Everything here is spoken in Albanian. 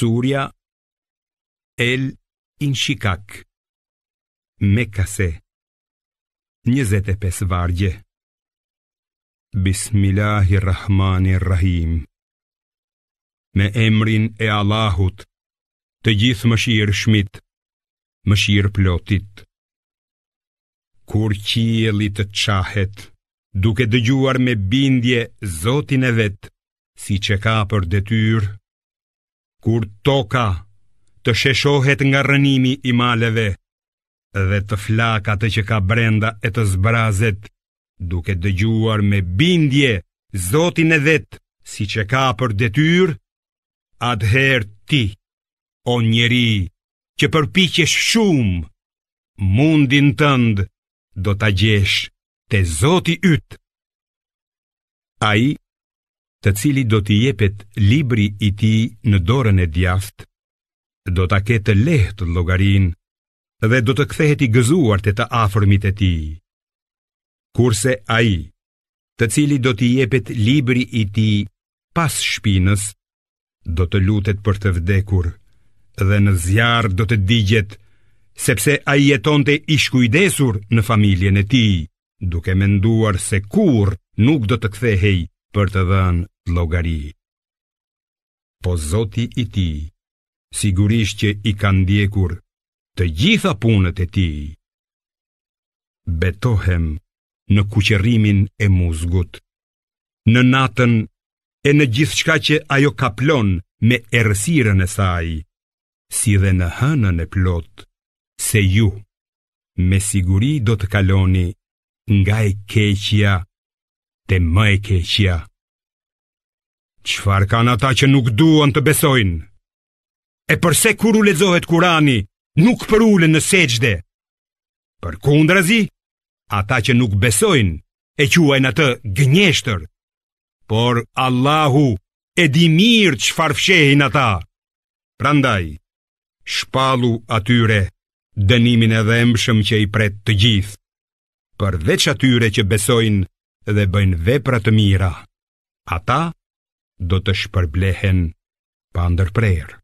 Surja El Inshikak Mekase 25 vargje Bismillahirrahmanirrahim Me emrin e Allahut Të gjithë më shirë shmit Më shirë plotit Kur qieli të qahet Duke dëgjuar me bindje Zotin e vetë Si që ka për detyrë kur toka të sheshohet nga rënimi i maleve dhe të flaka të që ka brenda e të zbrazet duke dëgjuar me bindje zotin e vetë si që ka për detyr adher ti o njeri që përpiqesh shumë mundin tëndë do të gjesh të zoti ytë. Ai, të cili do t'i jepet libri i ti në dorën e djaft, do t'a ke të lehtë logarin dhe do të kthehet i gëzuar të të afërmit e ti. Kurse a i, të cili do t'i jepet libri i ti pas shpinës, do të lutet për të vdekur dhe në zjarë do të digjet, sepse a i jeton të ishkujdesur në familjen e ti, duke menduar se kur nuk do të kthehej për të dhënë logari. Po zoti i ti, sigurisht që i kanë ndjekur të gjitha punët e ti. Betohem në kuqerimin e muzgut, në natën e në gjithë shka që ajo kaplon me ersiren e saj, si dhe në hënën e plot, se ju me siguri do të kaloni nga e keqja të më e keqja. Qfar kanë ata që nuk duon të besojnë? E përse kur u lezohet kurani, nuk për ule në seqde? Për kundrazi, ata që nuk besojnë, e quajnë atë gënjeshtër. Por Allahu e di mirë që farfshehin ata. Prandaj, shpalu atyre dënimin e dhemshëm që i pret të gjithë, përveç atyre që besojnë dhe bëjnë vepra të mira. Ata, do të shpërblehen pa ndërprerë.